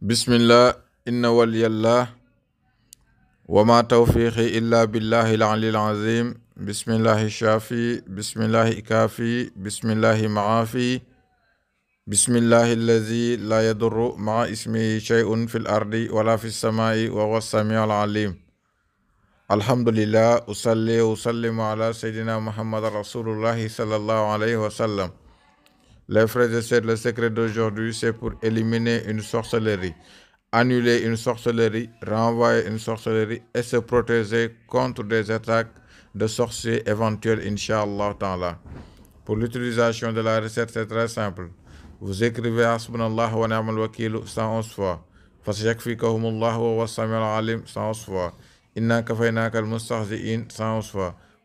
بسم الله إن ولي الله وما توفيقي إلا بالله العلي العظيم بسم الله الشافي بسم الله كافي بسم الله معافي بسم الله الذي لا يضر مع اسمه شيء في الأرض ولا في السماء وهو السميع العليم الحمد لله أصلي وأسلم على سيدنا محمد رسول الله صلى الله عليه وسلم Les frères et sœurs, le secret d'aujourd'hui, c'est pour éliminer une sorcellerie, annuler une sorcellerie, renvoyer une sorcellerie et se protéger contre des attaques de sorciers éventuels, Inch'Allah Ta'ala. Pour l'utilisation de la recette, c'est très simple. Vous écrivez Asbanallah wa namal wakil 111 fois. Allah wa al-alim alim 111 fois. Inna kafaynaka al-mustahzi'in 111 fois.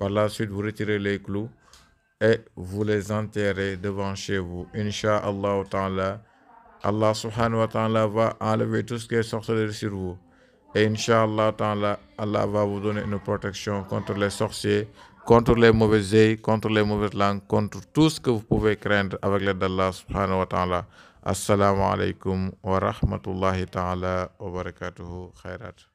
Par la suite, vous retirez les clous et vous les enterrez devant chez vous. Inch'Allah Allah subhanahu wa ta'ala va enlever tout ce qui est sorcellerie sur vous. Et Inch'Allah Allah va vous donner une protection contre les sorciers, contre les mauvais yeux, contre les mauvaises langues, contre tout ce que vous pouvez craindre avec l'aide d'Allah subhanahu wa ta'ala. Assalamu alaikum wa rahmatullahi ta'ala wa barakatuhu khairat.